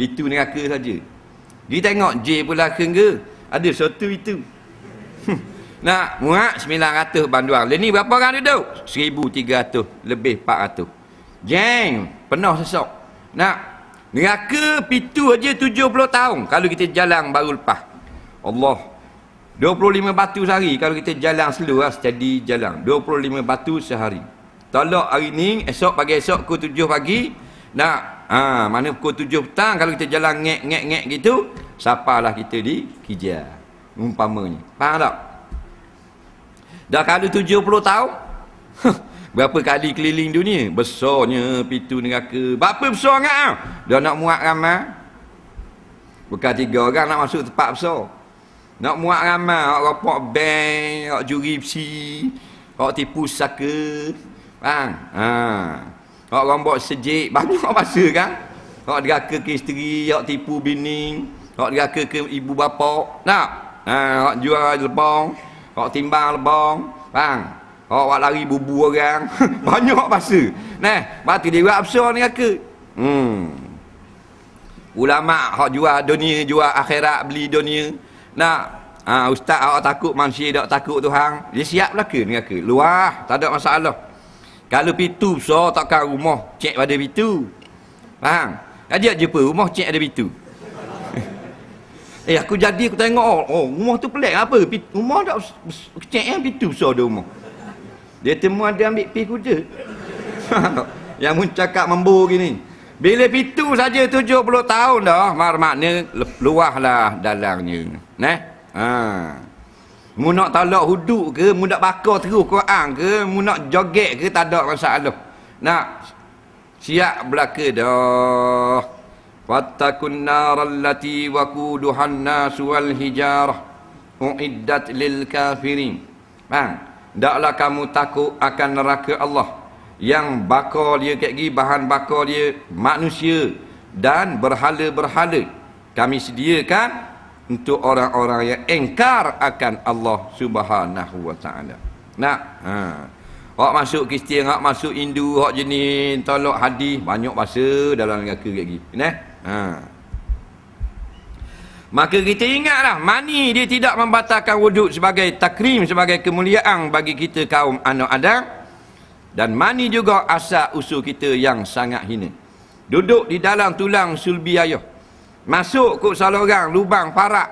Itu neraka saja. Dia tengok J pula ke Ada satu itu. Nak muat 900 banduan. Lain ni berapa orang duduk? 1300 lebih 400. Jeng, penuh sesok. Nak neraka pitu aja 70 tahun kalau kita jalan baru lepas. Allah 25 batu sehari kalau kita jalan slow lah, steady jalan. 25 batu sehari. Tolak hari ni, esok pagi esok ke 7 pagi, nak Ha, mana pukul tujuh petang kalau kita jalan ngek-ngek-ngek gitu, sapalah kita di kijar. Umpamanya. Faham tak? Dah kalau tujuh puluh tahun, berapa kali keliling dunia? Besarnya pintu neraka. Berapa besar sangat? Ha? Dah nak muak ramah. Bukan tiga orang nak masuk tempat besar. Nak muak ramah, Nak ropok bank, nak juri psi, nak tipu saka. Faham? Ha. Hak rombok sejik banyak masa kan. Hak deraka ke isteri, hak tipu bini, hak deraka ke ibu bapa. Nak. Ha hak jual lebong, hak timbang lebong, bang. Hak wak lari bubu orang. banyak masa. Nah, batu dia buat apsa neraka. Hmm. Ulama hak jual dunia, jual akhirat, beli dunia. Nak. Ha, ustaz awak takut manusia tak takut Tuhan. Dia siap ni neraka. luar tak ada masalah. Kalau pintu besar takkan rumah cek pada pintu. Faham? Jadi aja apa rumah cek ada pintu. eh aku jadi aku tengok oh, oh rumah tu pelik apa? Pitu, rumah tak cek yang eh, pintu besar ada rumah. Dia temu ada ambil pi kuda. yang mun cakap mambu gini. Bila pintu saja 70 tahun dah, mar makna luahlah dalangnya. Neh? Ha. Mu nak talak huduk ke, mu nak bakar terus Quran ke, mu nak joget ke tak ada masalah. Nak siap belaka dah. Fattakun wa waquduhan nas wal hijarah uiddat lil kafirin. Bang, daklah kamu takut akan neraka Allah yang bakar dia kek gi bahan bakar dia manusia dan berhala-berhala kami sediakan untuk orang-orang yang engkar akan Allah Subhanahu wa taala. Nak? Ha. Hak masuk Kristian, hak masuk Hindu, hak jenis tolak hadis, banyak bahasa dalam neraka lagi. Nah. Ha. Maka kita ingatlah mani dia tidak membatalkan wuduk sebagai takrim sebagai kemuliaan bagi kita kaum anak Adam dan mani juga asal usul kita yang sangat hina. Duduk di dalam tulang sulbi ayah Masuk kok salah orang lubang parak,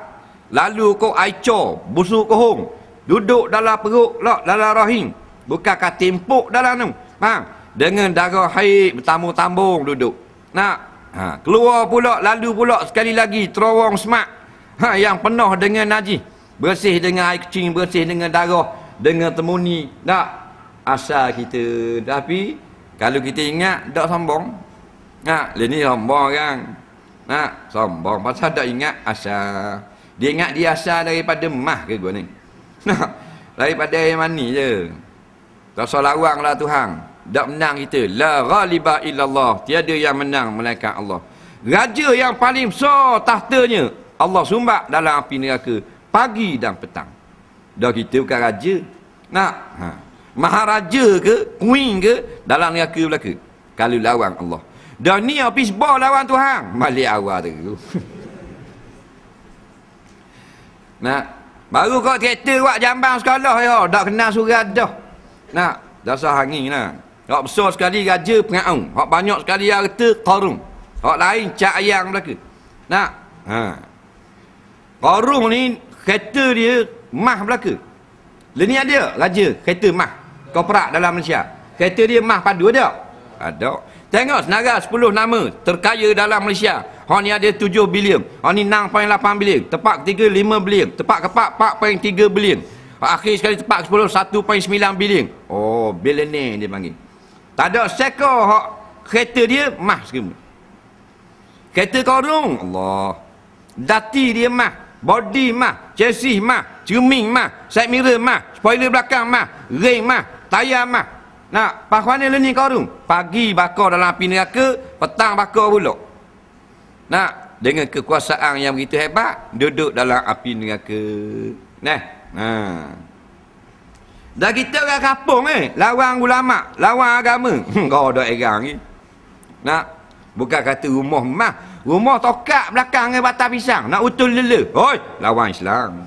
Lalu kok aico busuk hong, Duduk dalam perut lah, dalam rahim. Bukan kat timpuk dalam tu. Faham? Dengan darah haid bertamu tambung duduk. Nak? Ha, keluar pula lalu pula sekali lagi terowong semak. Ha, yang penuh dengan najis. Bersih dengan air kecil, bersih dengan darah, dengan temuni. Nak? asa kita. Tapi kalau kita ingat tak sombong. Nak? Ha, ini sombong kan. Ha, sombong. Pasal tak ingat asal. Dia ingat dia asal daripada mah ke gua ni. Nah, daripada yang mani je. Tak usah lawang lah, Tuhan. Tak menang kita. La ghaliba illallah. Tiada yang menang melainkan Allah. Raja yang paling besar tahtanya. Allah sumbat dalam api neraka. Pagi dan petang. Dah kita bukan raja. Nah, Ha. Maharaja ke? Queen ke? Dalam neraka belaka. Kalau lawan Allah. Dah ni habis bar lawan Tuhan. Balik awal tu. nah, baru kau kereta buat jambang sekolah ya. Tak kenal surat dah. Nah, dah hangin lah. Hak besar sekali raja pengaung. Hak banyak sekali harta karung. Hak lain cak ayang belaka. Nak? Ha. Karung ni kereta dia mah belaka. Lain dia raja kereta mah. Kau perak dalam Malaysia. Kereta dia mah padu ada? Ada. Tengok senaga 10 nama terkaya dalam Malaysia. Ha ni ada 7 bilion. Ha ni 6.8 bilion. Tepat ketiga 5 bilion. Tepat keempat 4.3 bilion. Akhir sekali tepat ke 10 1.9 bilion. Oh, ni dia panggil. Tak ada seekor hak kereta dia mah sekali. Kereta korong. Allah. Dati dia mah, body mah, chassis mah, cermin mah, side mirror mah, spoiler belakang mah, ring mah, tayar mah, nak, pahwani lu lah ni kau tu. Pagi bakar dalam api neraka, petang bakar pula. Nak, dengan kekuasaan yang begitu hebat, duduk dalam api neraka. Nah. Ha. Dah kita orang kampung eh, lawan ulama, lawan agama. kau dah erang ni. Eh? Nak, bukan kata rumah mah, rumah tokak belakang dengan batang pisang, nak utul lele. Oi, lawan Islam.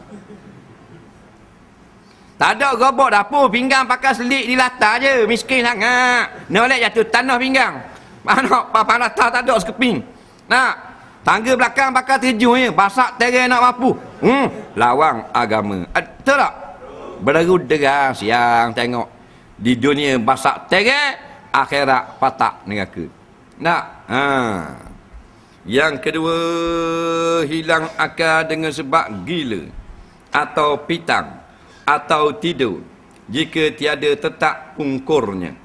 Tak ada gobok dapur, pinggang pakai selik di lata je. Miskin sangat. Nolak jatuh tanah pinggang. Anak papan lata tak ada sekeping. Nak. Tangga belakang pakai terjun je. Basak terang nak mampu. Hmm. Lawang agama. Eh, betul tak? Berderu derang siang tengok. Di dunia basak terang. Akhirat patak neraka. Nak. Ha. Yang kedua. Hilang akal dengan sebab gila. Atau pitang atau tidur jika tiada tetak ungkurnya.